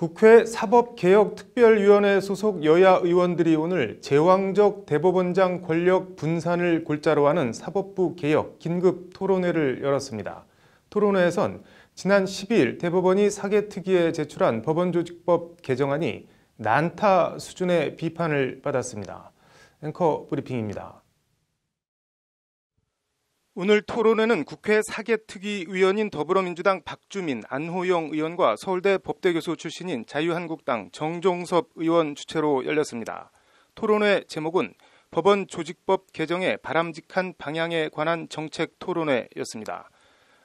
국회 사법개혁특별위원회 소속 여야 의원들이 오늘 제왕적 대법원장 권력 분산을 골자로 하는 사법부 개혁 긴급 토론회를 열었습니다. 토론회에선 지난 12일 대법원이 사개특위에 제출한 법원조직법 개정안이 난타 수준의 비판을 받았습니다. 앵커 브리핑입니다. 오늘 토론회는 국회 사개특위위원인 더불어민주당 박주민, 안호영 의원과 서울대 법대교수 출신인 자유한국당 정종섭 의원 주최로 열렸습니다. 토론회 제목은 법원 조직법 개정의 바람직한 방향에 관한 정책 토론회였습니다.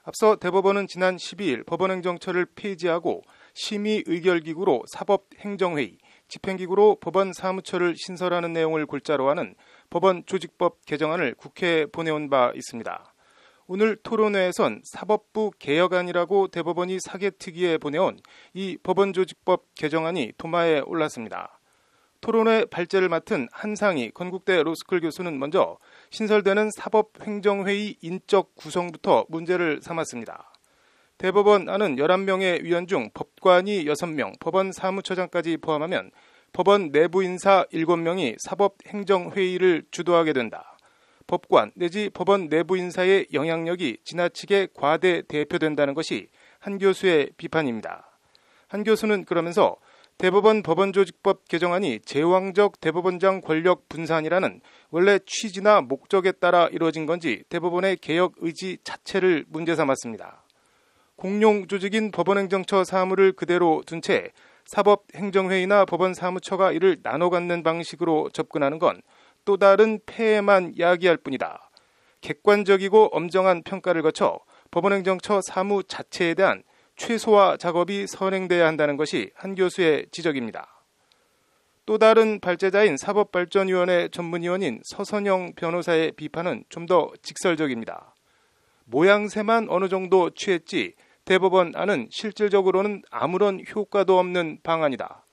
앞서 대법원은 지난 12일 법원행정처를 폐지하고 심의 의결기구로 사법행정회의, 집행기구로 법원 사무처를 신설하는 내용을 골자로 하는 법원 조직법 개정안을 국회에 보내온 바 있습니다. 오늘 토론회에선 사법부 개혁안이라고 대법원이 사개특위에 보내온 이 법원조직법 개정안이 도마에 올랐습니다. 토론회 발제를 맡은 한상희 건국대 로스쿨 교수는 먼저 신설되는 사법행정회의 인적 구성부터 문제를 삼았습니다. 대법원 안은 11명의 위원 중 법관이 6명, 법원 사무처장까지 포함하면 법원 내부 인사 7명이 사법행정회의를 주도하게 된다. 법관 내지 법원 내부 인사의 영향력이 지나치게 과대 대표된다는 것이 한 교수의 비판입니다. 한 교수는 그러면서 대법원 법원조직법 개정안이 제왕적 대법원장 권력 분산이라는 원래 취지나 목적에 따라 이루어진 건지 대법원의 개혁 의지 자체를 문제 삼았습니다. 공룡 조직인 법원행정처 사무를 그대로 둔 채 사법행정회의나 법원사무처가 이를 나눠 갖는 방식으로 접근하는 건 또 다른 폐해만 야기할 뿐이다. 객관적이고 엄정한 평가를 거쳐 법원행정처 사무 자체에 대한 최소화 작업이 선행돼야 한다는 것이 한 교수의 지적입니다. 또 다른 발제자인 사법발전위원회 전문위원인 서선영 변호사의 비판은 좀 더 직설적입니다. 모양새만 어느 정도 취했지 대법원안은 실질적으로는 아무런 효과도 없는 방안이다.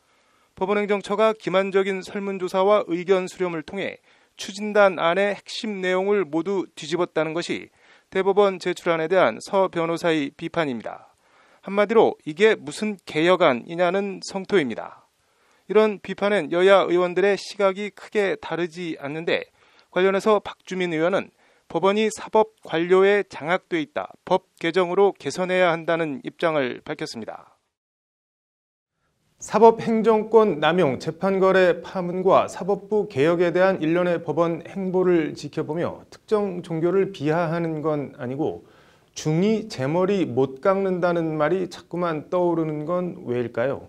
법원행정처가 기만적인 설문조사와 의견 수렴을 통해 추진단 안의 핵심 내용을 모두 뒤집었다는 것이 대법원 제출안에 대한 서 변호사의 비판입니다. 한마디로 이게 무슨 개혁안이냐는 성토입니다. 이런 비판은 여야 의원들의 시각이 크게 다르지 않는데 관련해서 박주민 의원은 법원이 사법 관료에 장악돼 있다. 법 개정으로 개선해야 한다는 입장을 밝혔습니다. 사법행정권 남용 재판거래 파문과 사법부 개혁에 대한 일련의 법원 행보를 지켜보며 특정 종교를 비하하는 건 아니고 중이 제 머리 못 깎는다는 말이 자꾸만 떠오르는 건 왜일까요?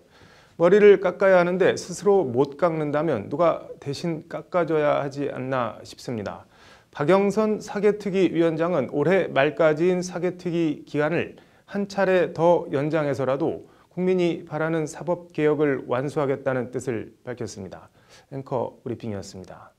머리를 깎아야 하는데 스스로 못 깎는다면 누가 대신 깎아줘야 하지 않나 싶습니다. 박영선 사개특위 위원장은 올해 말까지인 사개특위 기간을 한 차례 더 연장해서라도 국민이 바라는 사법개혁을 완수하겠다는 뜻을 밝혔습니다. 앵커 브리핑이었습니다.